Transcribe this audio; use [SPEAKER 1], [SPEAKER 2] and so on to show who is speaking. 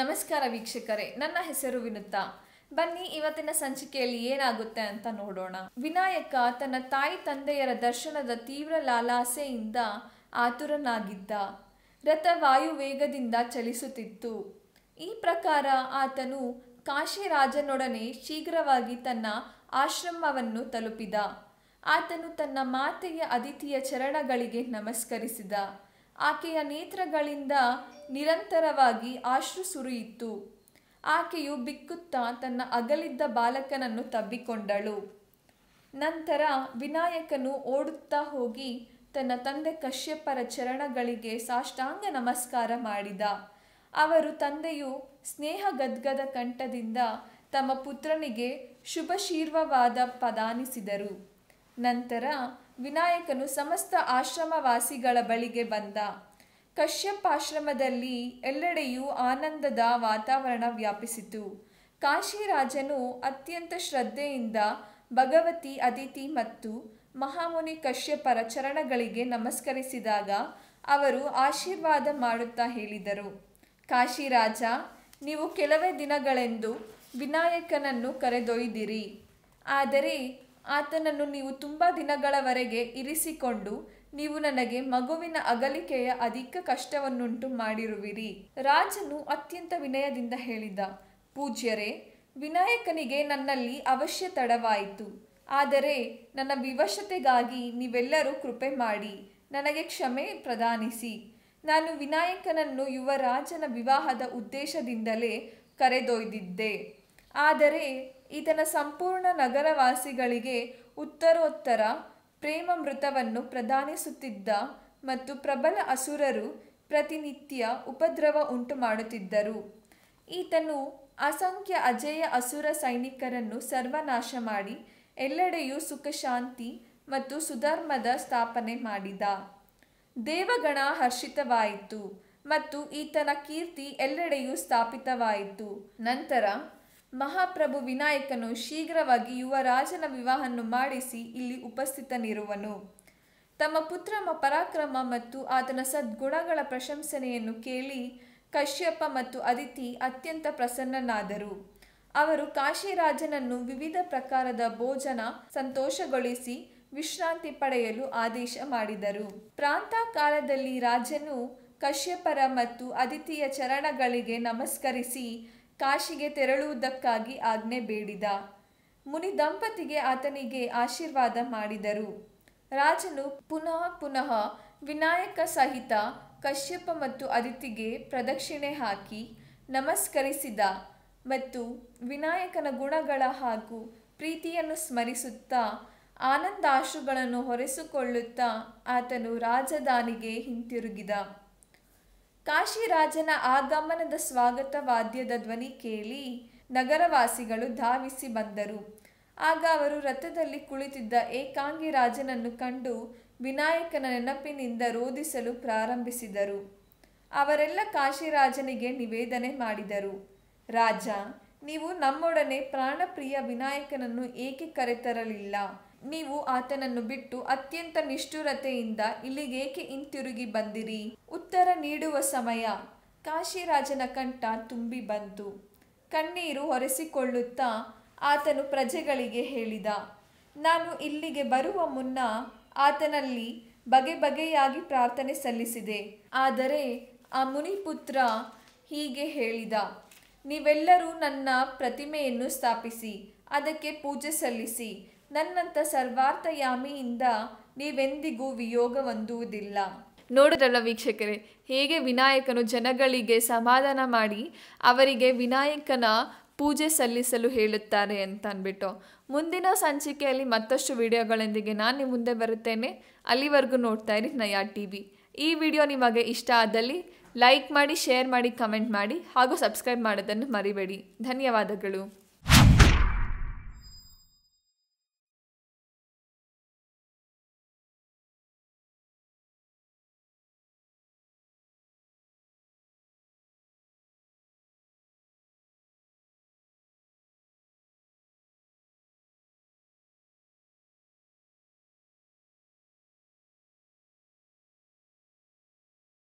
[SPEAKER 1] ನಮಸ್ಕಾರ ವೀಕ್ಷಕರೇ ನನ್ನ ಹೆಸರು ವಿನುತಾ ಬನ್ನಿ ಇವತ್ತಿನ ಸಂಚಿಕೆಯಲ್ಲಿ ಏನಾಗುತ್ತೆ ಅಂತ ನೋಡೋಣ ವಿನಾಯಕ ತನ್ನ ತಾಯಿ ತಂದೆಯರ ದರ್ಶನದ ತೀವ್ರ ಲಾಲಾಸೆಯಿಂದ ಆತುರನಾಗಿದ್ದ ರಥ ವಾಯುವೇಗದಿಂದ ಚಲಿಸುತ್ತಿತ್ತು ಈ ಪ್ರಕಾರ ಆತನು ಕಾಶಿ ರಾಜನೊಡನೆ ಶೀಘ್ರವಾಗಿ ತನ್ನ ಆಶ್ರಮವನ್ನು ತಲುಪಿದ ಆತನು ತನ್ನ ಮಾತೆಯ ಅದಿತಿಯ ಚರಣಗಳಿಗೆ ನಮಸ್ಕರಿಸಿದ ಆಕೆಯ ನೇತ್ರಗಳಿಂದ ನಿರಂತರವಾಗಿ ಆಶ್ರು ಸುರಿಯಿತು ಆಕೆಯು ಬಿಕ್ಕುತ್ತಾ ತನ್ನ ಅಗಲಿದ್ದ ಬಾಲಕನನ್ನು ತಬ್ಬಿಕೊಂಡಳು ನಂತರ ವಿನಾಯಕನು ಓಡುತ್ತಾ ಹೋಗಿ ತನ್ನ ತಂದೆ ಕಶ್ಯಪರ ಚರಣಗಳಿಗೆ ಸಾಷ್ಟಾಂಗ ನಮಸ್ಕಾರ ಮಾಡಿದ ಅವರು ತಂದೆಯು ಸ್ನೇಹ ಗದ್ಗದ ಕಂಠದಿಂದ ತಮ್ಮ ಪುತ್ರನಿಗೆ ಶುಭಶೀರ್ವವಾದ ಪದಾನಿಸಿದರು ನಂತರ ವಿನಾಯಕನು ಸಮಸ್ತ ಆಶ್ರಮವಾಸಿಗಳ ಬಳಿಗೆ ಬಂದ ಕಶ್ಯಪ್ ಆಶ್ರಮದಲ್ಲಿ ಎಲ್ಲೆಡೆಯೂ ಆನಂದದ ವಾತಾವರಣ ವ್ಯಾಪಿಸಿತು ಕಾಶಿರಾಜನು ಅತ್ಯಂತ ಶ್ರದ್ಧೆಯಿಂದ ಭಗವತಿ ಅದಿತಿ ಮತ್ತು ಮಹಾಮುನಿ ಕಶ್ಯಪರ ಚರಣಗಳಿಗೆ ನಮಸ್ಕರಿಸಿದಾಗ ಅವರು ಆಶೀರ್ವಾದ ಮಾಡುತ್ತಾ ಹೇಳಿದರು ಕಾಶಿರಾಜ ನೀವು ಕೆಲವೇ ದಿನಗಳೆಂದು ವಿನಾಯಕನನ್ನು ಕರೆದೊಯ್ದಿರಿ ಆದರೆ ಆತನನ್ನು ನೀವು ತುಂಬ ದಿನಗಳವರೆಗೆ ಇರಿಸಿಕೊಂಡು ನೀವು ನನಗೆ ಮಗುವಿನ ಅಗಲಿಕೆಯ ಅಧಿಕ ಕಷ್ಟವನ್ನುಂಟು ಮಾಡಿರುವಿರಿ ರಾಜನು ಅತ್ಯಂತ ವಿನಯದಿಂದ ಹೇಳಿದ ಪೂಜ್ಯರೇ ವಿನಾಯಕನಿಗೆ ನನ್ನಲ್ಲಿ ಅವಶ್ಯ ತಡವಾಯಿತು ಆದರೆ ನನ್ನ ವಿವಶತೆಗಾಗಿ ನೀವೆಲ್ಲರೂ ಕೃಪೆ ಮಾಡಿ ನನಗೆ ಕ್ಷಮೆ ಪ್ರದಾನಿಸಿ ನಾನು ವಿನಾಯಕನನ್ನು ಯುವ ರಾಜನ ವಿವಾಹದ ಉದ್ದೇಶದಿಂದಲೇ ಕರೆದೊಯ್ದಿದ್ದೆ ಆದರೆ ಈತನ ಸಂಪೂರ್ಣ ನಗರವಾಸಿಗಳಿಗೆ ಉತ್ತರೋತ್ತರ ಪ್ರೇಮ ಮೃತವನ್ನು ಪ್ರದಾನಿಸುತ್ತಿದ್ದ ಮತ್ತು ಪ್ರಬಲ ಅಸುರರು ಪ್ರತಿನಿತ್ಯ ಉಪದ್ರವ ಉಂಟು ಮಾಡುತ್ತಿದ್ದರು ಈತನು ಅಸಂಖ್ಯ ಅಜೇಯ ಅಸುರ ಸೈನಿಕರನ್ನು ಸರ್ವನಾಶ ಮಾಡಿ ಎಲ್ಲೆಡೆಯೂ ಸುಖಶಾಂತಿ ಮತ್ತು ಸುಧರ್ಮದ ಸ್ಥಾಪನೆ ಮಾಡಿದ ದೇವಗಣ ಹರ್ಷಿತವಾಯಿತು ಮತ್ತು ಈತನ ಕೀರ್ತಿ ಎಲ್ಲೆಡೆಯೂ ಸ್ಥಾಪಿತವಾಯಿತು ನಂತರ ಮಹಾಪ್ರಭು ವಿನಾಯಕನು ಶೀಘ್ರವಾಗಿ ಯುವರಾಜನ ವಿವಾಹವನ್ನು ಮಾಡಿಸಿ ಇಲ್ಲಿ ಉಪಸ್ಥಿತನಿರುವನು ತಮ್ಮ ಪುತ್ರಮ ಪರಾಕ್ರಮ ಮತ್ತು ಆತನ ಸದ್ಗುಣಗಳ ಪ್ರಶಂಸನೆಯನ್ನು ಕೇಳಿ ಕಶ್ಯಪ ಮತ್ತು ಅದಿತಿ ಅತ್ಯಂತ ಪ್ರಸನ್ನನಾದರು ಅವರು ರಾಜನನ್ನು ವಿವಿಧ ಪ್ರಕಾರದ ಭೋಜನ ಸಂತೋಷಗೊಳಿಸಿ ವಿಶ್ರಾಂತಿ ಪಡೆಯಲು ಆದೇಶ ಮಾಡಿದರು ಪ್ರಾಂತ ಕಾಲದಲ್ಲಿ ರಾಜನು ಕಶ್ಯಪರ ಮತ್ತು ಅದಿತಿಯ ಚರಣಗಳಿಗೆ ನಮಸ್ಕರಿಸಿ ಕಾಶಿಗೆ ತೆರಳುವುದಕ್ಕಾಗಿ ಆಜ್ಞೆ ಬೇಡಿದ ಮುನಿ ದಂಪತಿಗೆ ಆತನಿಗೆ ಆಶೀರ್ವಾದ ಮಾಡಿದರು ರಾಜನು ಪುನಃ ಪುನಃ ವಿನಾಯಕ ಸಹಿತ ಕಶ್ಯಪ ಮತ್ತು ಅದಿತಿಗೆ ಪ್ರದಕ್ಷಿಣೆ ಹಾಕಿ ನಮಸ್ಕರಿಸಿದ ಮತ್ತು ವಿನಾಯಕನ ಗುಣಗಳ ಹಾಗೂ ಪ್ರೀತಿಯನ್ನು ಸ್ಮರಿಸುತ್ತಾ ಆನಂದಾಶುಗಳನ್ನು ಹೊರೆಸಿಕೊಳ್ಳುತ್ತಾ ಆತನು ರಾಜಧಾನಿಗೆ ಹಿಂತಿರುಗಿದ ಕಾಶಿರಾಜನ ಆಗಮನದ ಸ್ವಾಗತ ವಾದ್ಯದ ಧ್ವನಿ ಕೇಳಿ ನಗರವಾಸಿಗಳು ಧಾವಿಸಿ ಬಂದರು ಆಗ ಅವರು ರಥದಲ್ಲಿ ಕುಳಿತಿದ್ದ ಏಕಾಂಗಿ ರಾಜನನ್ನು ಕಂಡು ವಿನಾಯಕನ ನೆನಪಿನಿಂದ ರೋಧಿಸಲು ಪ್ರಾರಂಭಿಸಿದರು ಅವರೆಲ್ಲ ಕಾಶಿರಾಜನಿಗೆ ನಿವೇದನೆ ಮಾಡಿದರು ರಾಜ ನೀವು ನಮ್ಮೊಡನೆ ಪ್ರಾಣಪ್ರಿಯ ವಿನಾಯಕನನ್ನು ಏಕೆ ಕರೆತರಲಿಲ್ಲ ನೀವು ಆತನನ್ನು ಬಿಟ್ಟು ಅತ್ಯಂತ ನಿಷ್ಠುರತೆಯಿಂದ ಇಲ್ಲಿಗೇಕೆ ಹಿಂತಿರುಗಿ ಬಂದಿರಿ ಉತ್ತರ ನೀಡುವ ಸಮಯ ಕಾಶಿರಾಜನ ಕಂಠ ತುಂಬಿ ಬಂತು ಕಣ್ಣೀರು ಹೊರೆಸಿಕೊಳ್ಳುತ್ತಾ ಆತನು ಪ್ರಜೆಗಳಿಗೆ ಹೇಳಿದ ನಾನು ಇಲ್ಲಿಗೆ ಬರುವ ಮುನ್ನ ಆತನಲ್ಲಿ ಬಗೆ ಬಗೆಯಾಗಿ ಪ್ರಾರ್ಥನೆ ಸಲ್ಲಿಸಿದೆ ಆದರೆ ಆ ಮುನಿಪುತ್ರ ಹೀಗೆ ಹೇಳಿದ ನೀವೆಲ್ಲರೂ ನನ್ನ ಪ್ರತಿಮೆಯನ್ನು ಸ್ಥಾಪಿಸಿ ಅದಕ್ಕೆ ಪೂಜೆ ಸಲ್ಲಿಸಿ ನನ್ನಂಥ ಸರ್ವಾರ್ಥಯಾಮಿಯಿಂದ ನೀವೆಂದಿಗೂ ವಿಯೋಗ ಹೊಂದುವುದಿಲ್ಲ ನೋಡಿದ್ರಲ್ಲ ವೀಕ್ಷಕರೇ ಹೇಗೆ ವಿನಾಯಕನು ಜನಗಳಿಗೆ ಸಮಾಧಾನ ಮಾಡಿ ಅವರಿಗೆ ವಿನಾಯಕನ ಪೂಜೆ ಸಲ್ಲಿಸಲು ಹೇಳುತ್ತಾರೆ ಅಂತ ಅಂದ್ಬಿಟ್ಟು ಮುಂದಿನ ಸಂಚಿಕೆಯಲ್ಲಿ ಮತ್ತಷ್ಟು ವಿಡಿಯೋಗಳೊಂದಿಗೆ ನಾನು ನಿಮ್ಮ ಮುಂದೆ ಬರುತ್ತೇನೆ ಅಲ್ಲಿವರೆಗೂ ನೋಡ್ತಾ ಇರಿ ನಯಾ ಟಿ ವಿ ಈ ವಿಡಿಯೋ ನಿಮಗೆ ಇಷ್ಟ ಆದಲ್ಲಿ ಲೈಕ್ ಮಾಡಿ ಶೇರ್ ಮಾಡಿ ಕಮೆಂಟ್ ಮಾಡಿ ಹಾಗೂ ಸಬ್ಸ್ಕ್ರೈಬ್ ಮಾಡೋದನ್ನು ಮರಿಬೇಡಿ ಧನ್ಯವಾದಗಳು